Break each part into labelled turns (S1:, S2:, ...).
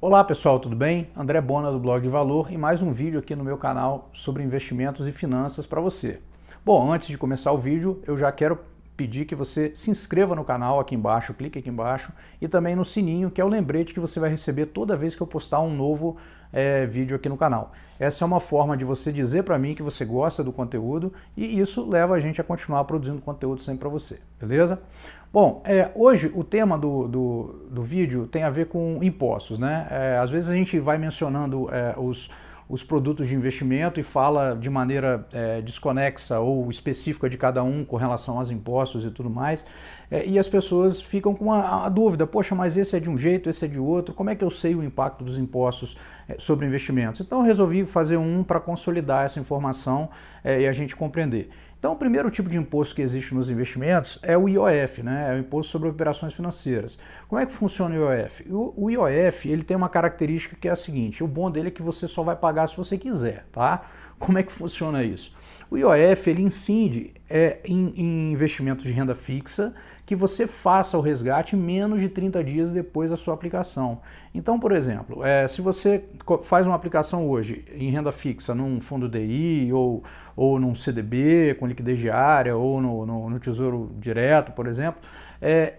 S1: Olá pessoal, tudo bem? André Bona do Blog de Valor e mais um vídeo aqui no meu canal sobre investimentos e finanças para você. Bom, antes de começar o vídeo, eu já quero pedir que você se inscreva no canal aqui embaixo, clique aqui embaixo e também no sininho, que é o lembrete que você vai receber toda vez que eu postar um novo é, vídeo aqui no canal. Essa é uma forma de você dizer para mim que você gosta do conteúdo e isso leva a gente a continuar produzindo conteúdo sempre para você, beleza? Bom, é, hoje o tema do, do, do, vídeo tem a ver com impostos, né? É, às vezes a gente vai mencionando os os produtos de investimento e fala de maneira é, desconexa ou específica de cada um com relação aos impostos e tudo mais. É, e as pessoas ficam com a, a, dúvida: poxa, mas esse é de um jeito, esse é de outro, como é que eu sei o impacto dos impostos é, sobre investimentos? Então, eu resolvi fazer um para consolidar essa informação é, e a gente compreender. Então, o primeiro tipo de imposto que existe nos investimentos é o IOF, né? é o Imposto sobre Operações Financeiras. Como é que funciona o IOF? O, IOF ele tem uma característica que é a seguinte: o bom dele é que você só vai pagar se você quiser. Tá? Como é que funciona isso? O IOF ele incide é, em, em investimentos de renda fixa que você faça o resgate menos de 30 dias depois da sua aplicação. Então, por exemplo, é, se você faz uma aplicação hoje em renda fixa num fundo DI ou ou num CDB com liquidez diária, ou no, no, no Tesouro Direto, por exemplo, é,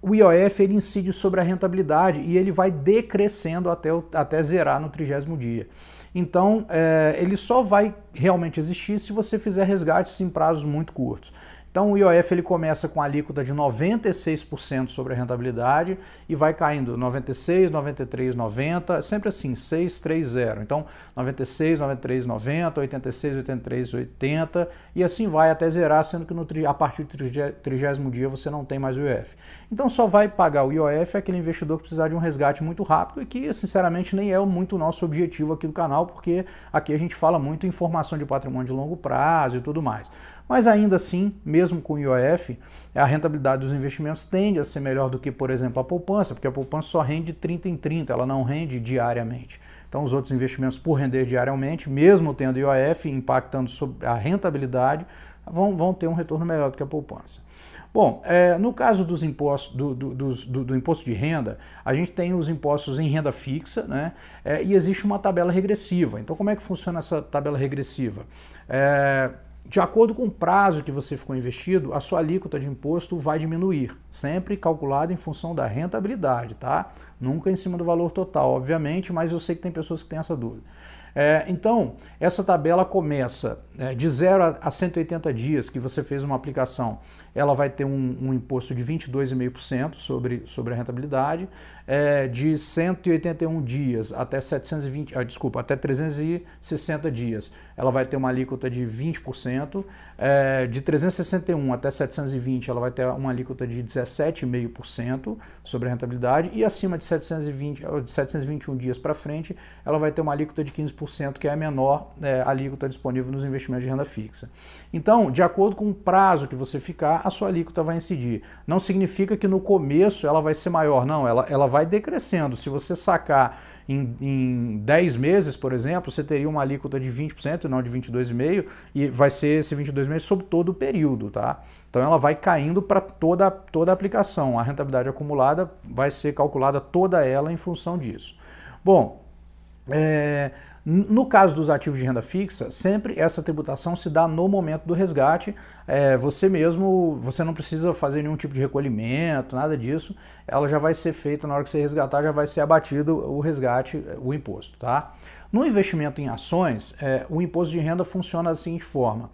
S1: o IOF ele incide sobre a rentabilidade e ele vai decrescendo até, o, até zerar no trigésimo dia. Então, é, ele só vai realmente existir se você fizer resgates em prazos muito curtos. Então o IOF ele começa com a alíquota de 96% sobre a rentabilidade e vai caindo 96, 93, 90, sempre assim, 6, 3, 0. Então 96, 93, 90, 86, 83, 80 e assim vai até zerar, sendo que no, a partir do 30 dia você não tem mais o IOF. Então só vai pagar o IOF aquele investidor que precisar de um resgate muito rápido e que sinceramente nem é muito o nosso objetivo aqui do canal, porque aqui a gente fala muito em formação de patrimônio de longo prazo e tudo mais. Mas ainda assim, mesmo com o IOF, a rentabilidade dos investimentos tende a ser melhor do que, por exemplo, a poupança, porque a poupança só rende 30 em 30, ela não rende diariamente. Então, os outros investimentos, por render diariamente, mesmo tendo IOF impactando sobre a rentabilidade, vão, vão ter um retorno melhor do que a poupança. Bom, é, no caso dos impostos, do, do, do, do, imposto de renda, a gente tem os impostos em renda fixa, né? É, e existe uma tabela regressiva. Então, como é que funciona essa tabela regressiva? É, de acordo com o prazo que você ficou investido, a sua alíquota de imposto vai diminuir, sempre calculada em função da rentabilidade, tá? Nunca em cima do valor total, obviamente, mas eu sei que tem pessoas que têm essa dúvida. É, então, essa tabela começa é, de 0 a 180 dias que você fez uma aplicação ela vai ter um, um imposto de 22,5% sobre, sobre a rentabilidade, é, de 181 dias até 720, ah, desculpa, até 360 dias, ela vai ter uma alíquota de 20%, é, de 361 até 720 ela vai ter uma alíquota de 17,5% sobre a rentabilidade e acima de 720, de 721 dias para frente ela vai ter uma alíquota de 15%, que é a menor é, alíquota disponível nos investimentos de renda fixa. Então, de acordo com o prazo que você ficar, a sua alíquota vai incidir. Não significa que no começo ela vai ser maior, não, ela, ela vai decrescendo. Se você sacar em, em 10 meses, por exemplo, você teria uma alíquota de 20% e não de 22,5%, e vai ser esse 22,5% sobre todo o período, tá? Então ela vai caindo para toda, toda a aplicação. A rentabilidade acumulada vai ser calculada toda ela em função disso. Bom, é, no caso dos ativos de renda fixa, sempre essa tributação se dá no momento do resgate. É, você mesmo, você não precisa fazer nenhum tipo de recolhimento, nada disso. Ela já vai ser feita na hora que você resgatar, já vai ser abatido o resgate, o imposto, tá? No investimento em ações, é, o imposto de renda funciona da seguinte forma.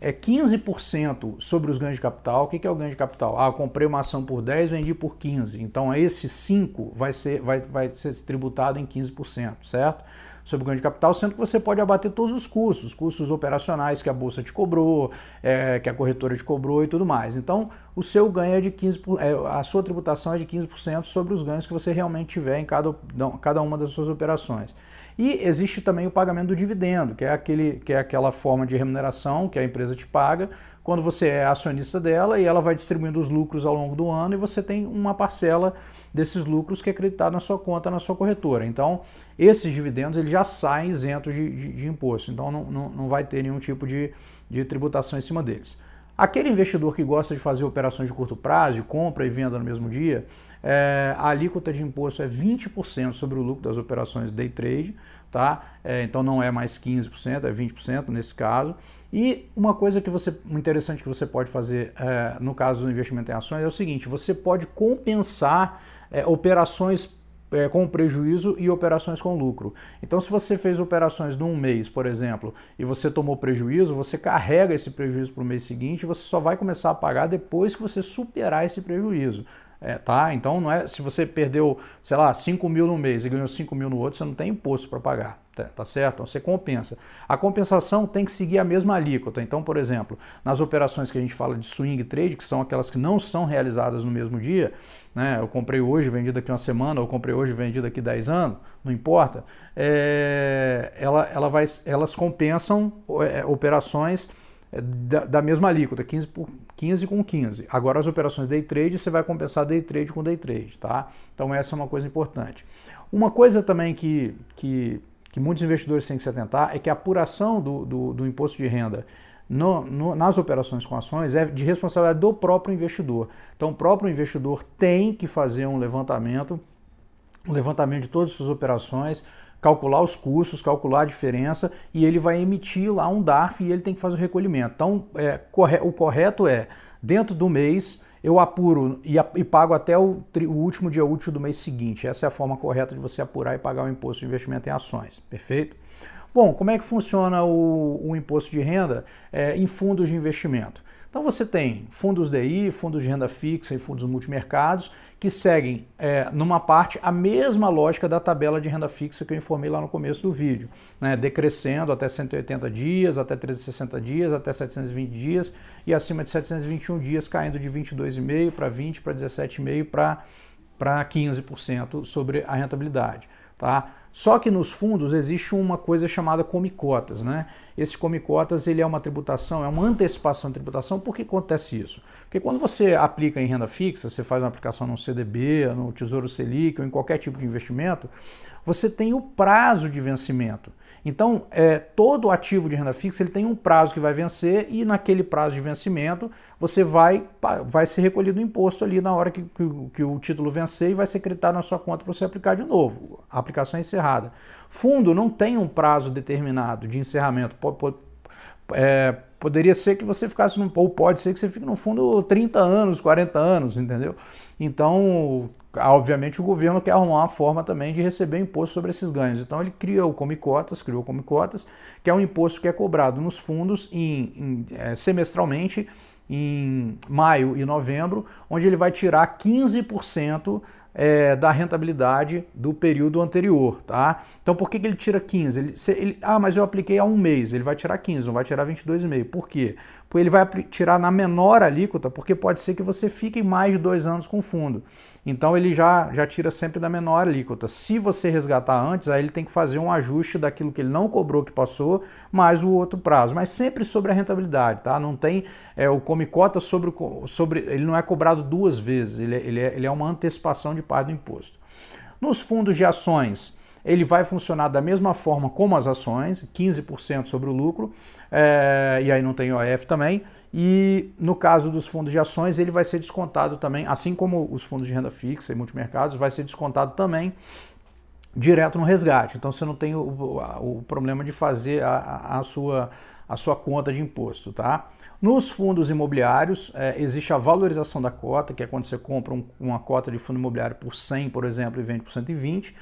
S1: É 15% sobre os ganhos de capital. O que é o ganho de capital? Ah, comprei uma ação por 10, vendi por 15. Então, esse 5 vai ser, vai, vai ser tributado em 15%, certo? sobre o ganho de capital, sendo que você pode abater todos os custos, os custos operacionais que a bolsa te cobrou, é, que a corretora te cobrou e tudo mais. Então, o seu ganho é de 15%, é, a sua tributação é de 15% sobre os ganhos que você realmente tiver em cada, cada uma das suas operações. E existe também o pagamento do dividendo, que é, aquele, que é aquela forma de remuneração que a empresa te paga quando você é acionista dela e ela vai distribuindo os lucros ao longo do ano e você tem uma parcela desses lucros que é acreditado na sua conta, na sua corretora. Então, esses dividendos eles já saem isentos de, de, de imposto, então não, não, não, vai ter nenhum tipo de, de tributação em cima deles. Aquele investidor que gosta de fazer operações de curto prazo, de compra e venda no mesmo dia, é, a alíquota de imposto é 20% sobre o lucro das operações day trade, tá? É, então não é mais 15%, é 20% nesse caso. E uma coisa que você interessante que você pode fazer é, no caso do investimento em ações é o seguinte: você pode compensar é, operações é, com prejuízo e operações com lucro. Então, se você fez operações num mês, por exemplo, e você tomou prejuízo, você carrega esse prejuízo para o mês seguinte e você só vai começar a pagar depois que você superar esse prejuízo. É, tá? Então não é se você perdeu, sei lá, 5 mil no mês e ganhou 5 mil no outro, você não tem imposto para pagar. Tá, tá, certo? Então você compensa. A compensação tem que seguir a mesma alíquota. Então, por exemplo, nas operações que a gente fala de swing trade, que são aquelas que não são realizadas no mesmo dia, né? Eu comprei hoje, vendido daqui uma semana, ou comprei hoje, vendido daqui 10 anos, não importa. É, ela, ela vai, elas compensam é, operações da, da mesma alíquota, 15, por, 15 com 15. Agora as operações day trade, você vai compensar day trade com day trade, tá? Então essa é uma coisa importante. Uma coisa também que, que, que muitos investidores têm que se atentar é que a apuração do, do, do imposto de renda no, no, nas operações com ações é de responsabilidade do próprio investidor. Então o próprio investidor tem que fazer um levantamento, um levantamento de todas as suas operações, calcular os custos, calcular a diferença e ele vai emitir lá um DARF e ele tem que fazer o recolhimento. Então, é, corre o correto é, dentro do mês, eu apuro e, e pago até o, o, último dia útil do mês seguinte. Essa é a forma correta de você apurar e pagar o imposto de investimento em ações, perfeito? Bom, como é que funciona o, o imposto de renda é, em fundos de investimento? Então você tem fundos DI, fundos de renda fixa e fundos multimercados que seguem é, numa parte a mesma lógica da tabela de renda fixa que eu informei lá no começo do vídeo, né? decrescendo até 180 dias, até 360 dias, até 720 dias e acima de 721 dias caindo de 22,5 para 20, para 17,5 para 15% sobre a rentabilidade. Tá? Só que nos fundos existe uma coisa chamada comicotas, né? Esse comicotas ele é uma tributação, é uma antecipação de tributação. Por que acontece isso? Porque quando você aplica em renda fixa, você faz uma aplicação no CDB, no Tesouro Selic ou em qualquer tipo de investimento, você tem o prazo de vencimento. Então, é, todo ativo de renda fixa ele tem um prazo que vai vencer e naquele prazo de vencimento você vai, vai ser recolhido o imposto ali na hora que, que, que o título vencer e vai ser creditado na sua conta para você aplicar de novo. A aplicação é encerrada. Fundo não tem um prazo determinado de encerramento. Pode, pode, é, Poderia ser que você ficasse, num, ou pode ser que você fique no fundo 30 anos, 40 anos, entendeu? Então, obviamente o governo quer arrumar uma forma também de receber imposto sobre esses ganhos. Então ele criou o Comicotas, criou o Comicotas, que é um imposto que é cobrado nos fundos em, em é, semestralmente em maio e novembro, onde ele vai tirar 15% é, da rentabilidade do período anterior, tá? Então por que, que ele tira 15? Ele, se, ele, ah, mas eu apliquei há um mês, ele vai tirar 15, não vai tirar 22,5. Por quê? Porque ele vai tirar na menor alíquota, porque pode ser que você fique mais de dois anos com o fundo. Então ele já, já tira sempre da menor alíquota. Se você resgatar antes, aí ele tem que fazer um ajuste daquilo que ele não cobrou que passou, mais o outro prazo. Mas sempre sobre a rentabilidade, tá? Não tem é, o come cota sobre, sobre. Ele não é cobrado duas vezes, ele, é, ele, é, ele é uma antecipação de parte do imposto. Nos fundos de ações, ele vai funcionar da mesma forma como as ações, 15% sobre o lucro, é, e aí não tem OF também. E no caso dos fundos de ações, ele vai ser descontado também, assim como os fundos de renda fixa e multimercados, vai ser descontado também direto no resgate. Então você não tem o, o problema de fazer a, a, sua, a sua conta de imposto, tá? Nos fundos imobiliários, é, existe a valorização da cota, que é quando você compra um, uma cota de fundo imobiliário por 100, por exemplo, e vende por 120.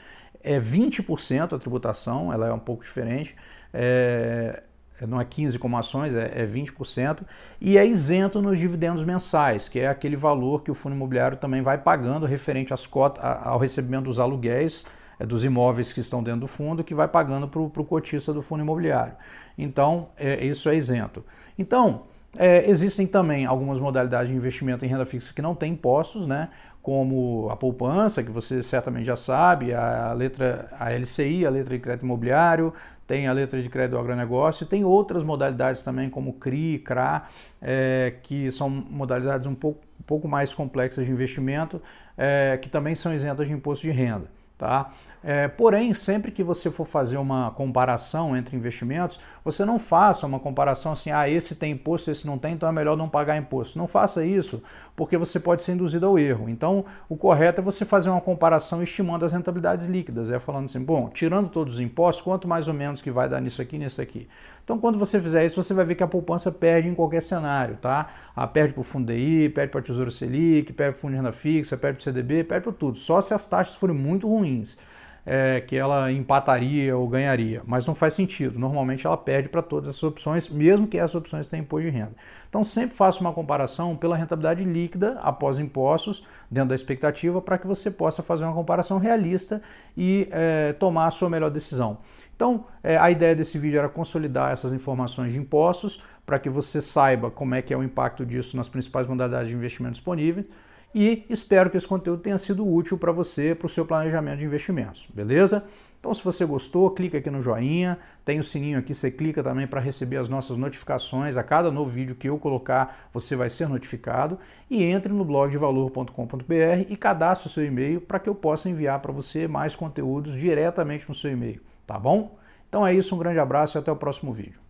S1: É 20% a tributação, ela é um pouco diferente. É, não é 15 como ações, é, 20%, é e é isento nos dividendos mensais, que é aquele valor que o fundo imobiliário também vai pagando referente às cotas, ao recebimento dos aluguéis é, dos imóveis que estão dentro do fundo, que vai pagando para o cotista do fundo imobiliário. Então, é, isso é isento. Então, é, existem também algumas modalidades de investimento em renda fixa que não têm impostos, né? como a poupança, que você certamente já sabe, a letra a LCI, a letra de crédito imobiliário, tem a letra de crédito do agronegócio, tem outras modalidades também, como CRI, CRA, é, que são modalidades um pouco, um pouco mais complexas de investimento, é, que também são isentas de imposto de renda. Tá? É, porém, sempre que você for fazer uma comparação entre investimentos, você não faça uma comparação assim, ah, esse tem imposto, esse não tem, então é melhor não pagar imposto. Não faça isso, porque você pode ser induzido ao erro. Então, o correto é você fazer uma comparação estimando as rentabilidades líquidas, é falando assim, bom, tirando todos os impostos, quanto mais ou menos que vai dar nisso aqui, nisso aqui. Então, quando você fizer isso, você vai ver que a poupança perde em qualquer cenário, tá? Ah, perde para o Fundo DI, perde para o Tesouro Selic, perde para o Fundo de Renda Fixa, perde para o CDB, perde para tudo, só se as taxas forem muito ruins é, que ela empataria ou ganharia, mas não faz sentido. Normalmente ela perde para todas essas opções, mesmo que essas opções tenham imposto de renda. Então sempre faça uma comparação pela rentabilidade líquida após impostos, dentro da expectativa, para que você possa fazer uma comparação realista e é, tomar a sua melhor decisão. Então, é, a ideia desse vídeo era consolidar essas informações de impostos para que você saiba como é que é o impacto disso nas principais modalidades de investimento disponíveis e espero que esse conteúdo tenha sido útil para você, para o seu planejamento de investimentos, beleza? Então, se você gostou, clica aqui no joinha, tem o sininho aqui, você clica também para receber as nossas notificações. A cada novo vídeo que eu colocar, você vai ser notificado. E entre no blog de valor.com.br e cadastre o seu e-mail para que eu possa enviar para você mais conteúdos diretamente no seu e-mail, tá bom? Então é isso, um grande abraço e até o próximo vídeo.